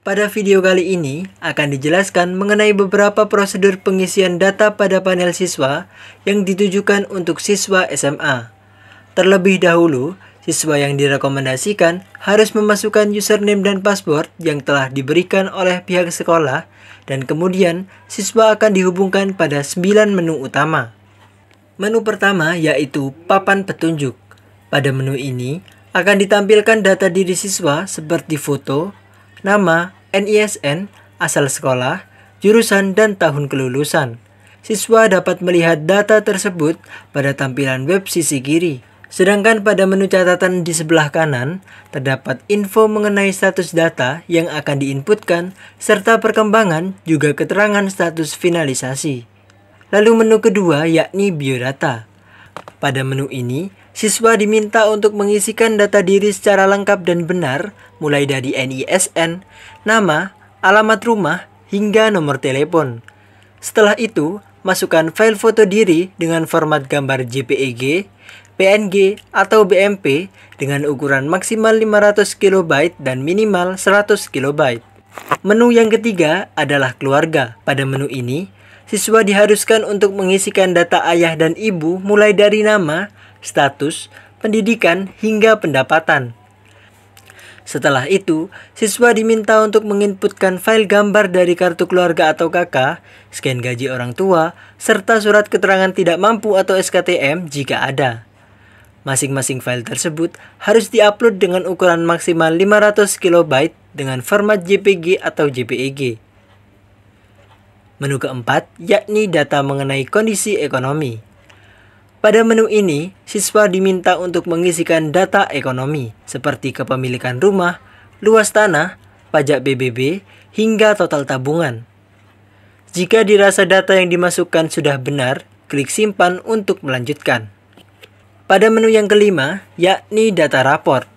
Pada video kali ini akan dijelaskan mengenai beberapa prosedur pengisian data pada panel siswa yang ditujukan untuk siswa SMA. Terlebih dahulu, siswa yang direkomendasikan harus memasukkan username dan password yang telah diberikan oleh pihak sekolah dan kemudian siswa akan dihubungkan pada 9 menu utama. Menu pertama yaitu papan petunjuk. Pada menu ini akan ditampilkan data diri siswa seperti foto, nama, NISN, asal sekolah, jurusan, dan tahun kelulusan. Siswa dapat melihat data tersebut pada tampilan web sisi kiri. Sedangkan pada menu catatan di sebelah kanan, terdapat info mengenai status data yang akan diinputkan, serta perkembangan juga keterangan status finalisasi. Lalu menu kedua yakni biodata. Pada menu ini, Siswa diminta untuk mengisikan data diri secara lengkap dan benar, mulai dari NISN, nama, alamat rumah, hingga nomor telepon. Setelah itu, masukkan file foto diri dengan format gambar JPEG, PNG, atau BMP dengan ukuran maksimal 500 KB dan minimal 100 KB. Menu yang ketiga adalah keluarga. Pada menu ini, siswa diharuskan untuk mengisikan data ayah dan ibu mulai dari nama, status, pendidikan, hingga pendapatan. Setelah itu, siswa diminta untuk menginputkan file gambar dari kartu keluarga atau KK, scan gaji orang tua, serta surat keterangan tidak mampu atau SKTM jika ada. Masing-masing file tersebut harus diupload dengan ukuran maksimal 500 KB dengan format JPG atau JPEG. Menu keempat yakni data mengenai kondisi ekonomi. Pada menu ini, siswa diminta untuk mengisikan data ekonomi seperti kepemilikan rumah, luas tanah, pajak BBB, hingga total tabungan. Jika dirasa data yang dimasukkan sudah benar, klik simpan untuk melanjutkan. Pada menu yang kelima, yakni data raport,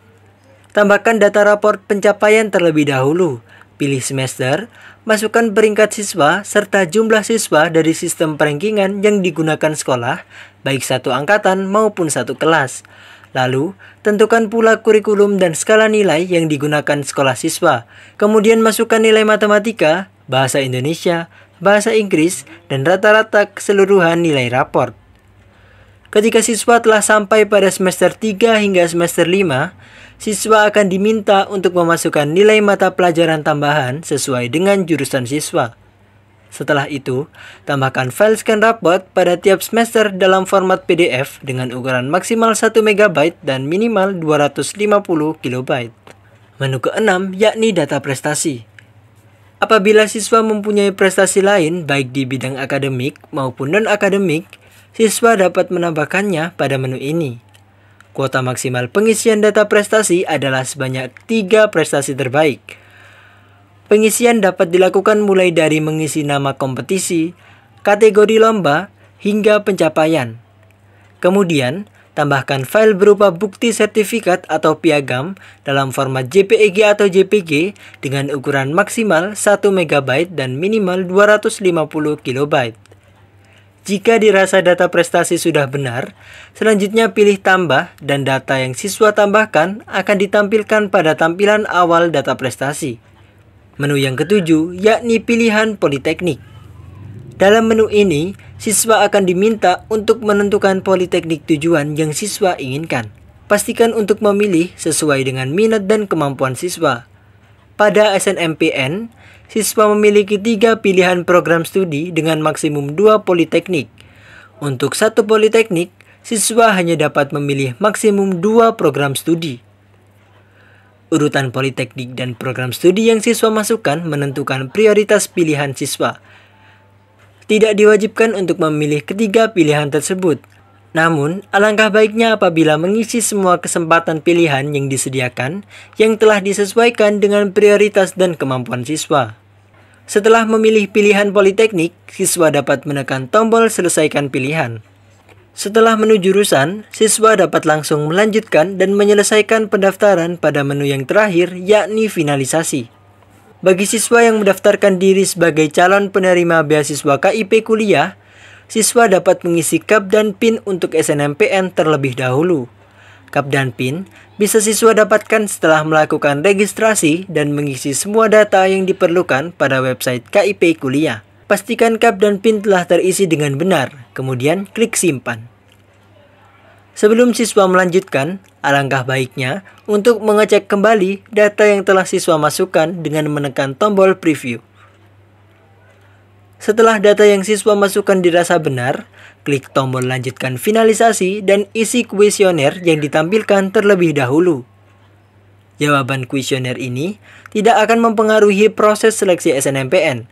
Tambahkan data raport pencapaian terlebih dahulu pilih semester, masukkan peringkat siswa, serta jumlah siswa dari sistem perenkingan yang digunakan sekolah, baik satu angkatan maupun satu kelas. Lalu, tentukan pula kurikulum dan skala nilai yang digunakan sekolah siswa. Kemudian masukkan nilai matematika, bahasa Indonesia, bahasa Inggris, dan rata-rata keseluruhan nilai raport. Ketika siswa telah sampai pada semester 3 hingga semester 5, siswa akan diminta untuk memasukkan nilai mata pelajaran tambahan sesuai dengan jurusan siswa. Setelah itu, tambahkan file scan rapot pada tiap semester dalam format PDF dengan ukuran maksimal 1 MB dan minimal 250 KB. Menu keenam yakni data prestasi. Apabila siswa mempunyai prestasi lain baik di bidang akademik maupun non-akademik, siswa dapat menambahkannya pada menu ini. Kuota maksimal pengisian data prestasi adalah sebanyak 3 prestasi terbaik. Pengisian dapat dilakukan mulai dari mengisi nama kompetisi, kategori lomba, hingga pencapaian. Kemudian, tambahkan file berupa bukti sertifikat atau piagam dalam format JPEG atau JPG dengan ukuran maksimal 1 MB dan minimal 250 KB. Jika dirasa data prestasi sudah benar, selanjutnya pilih tambah dan data yang siswa tambahkan akan ditampilkan pada tampilan awal data prestasi. Menu yang ketujuh yakni pilihan politeknik. Dalam menu ini, siswa akan diminta untuk menentukan politeknik tujuan yang siswa inginkan. Pastikan untuk memilih sesuai dengan minat dan kemampuan siswa. Pada SNMPN, siswa memiliki tiga pilihan program studi dengan maksimum dua politeknik. Untuk satu politeknik, siswa hanya dapat memilih maksimum dua program studi. Urutan politeknik dan program studi yang siswa masukkan menentukan prioritas pilihan siswa. Tidak diwajibkan untuk memilih ketiga pilihan tersebut, namun, alangkah baiknya apabila mengisi semua kesempatan pilihan yang disediakan yang telah disesuaikan dengan prioritas dan kemampuan siswa. Setelah memilih pilihan politeknik, siswa dapat menekan tombol selesaikan pilihan. Setelah menu jurusan, siswa dapat langsung melanjutkan dan menyelesaikan pendaftaran pada menu yang terakhir, yakni finalisasi. Bagi siswa yang mendaftarkan diri sebagai calon penerima beasiswa KIP kuliah, siswa dapat mengisi cup dan PIN untuk SNMPN terlebih dahulu. Cup dan PIN bisa siswa dapatkan setelah melakukan registrasi dan mengisi semua data yang diperlukan pada website KIP Kuliah. Pastikan cup dan PIN telah terisi dengan benar, kemudian klik simpan. Sebelum siswa melanjutkan, alangkah baiknya untuk mengecek kembali data yang telah siswa masukkan dengan menekan tombol preview. Setelah data yang siswa masukkan dirasa benar, klik tombol lanjutkan finalisasi dan isi kuesioner yang ditampilkan terlebih dahulu. Jawaban kuesioner ini tidak akan mempengaruhi proses seleksi SNMPN.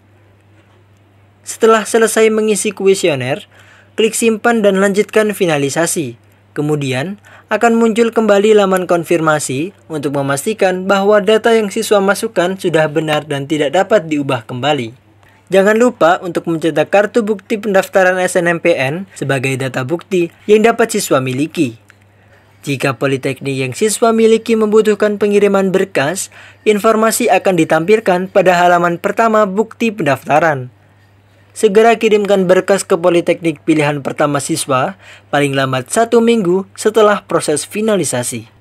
Setelah selesai mengisi kuesioner, klik simpan dan lanjutkan finalisasi. Kemudian, akan muncul kembali laman konfirmasi untuk memastikan bahwa data yang siswa masukkan sudah benar dan tidak dapat diubah kembali. Jangan lupa untuk mencetak kartu bukti pendaftaran SNMPN sebagai data bukti yang dapat siswa miliki. Jika politeknik yang siswa miliki membutuhkan pengiriman berkas, informasi akan ditampilkan pada halaman pertama bukti pendaftaran. Segera kirimkan berkas ke politeknik pilihan pertama siswa paling lambat satu minggu setelah proses finalisasi.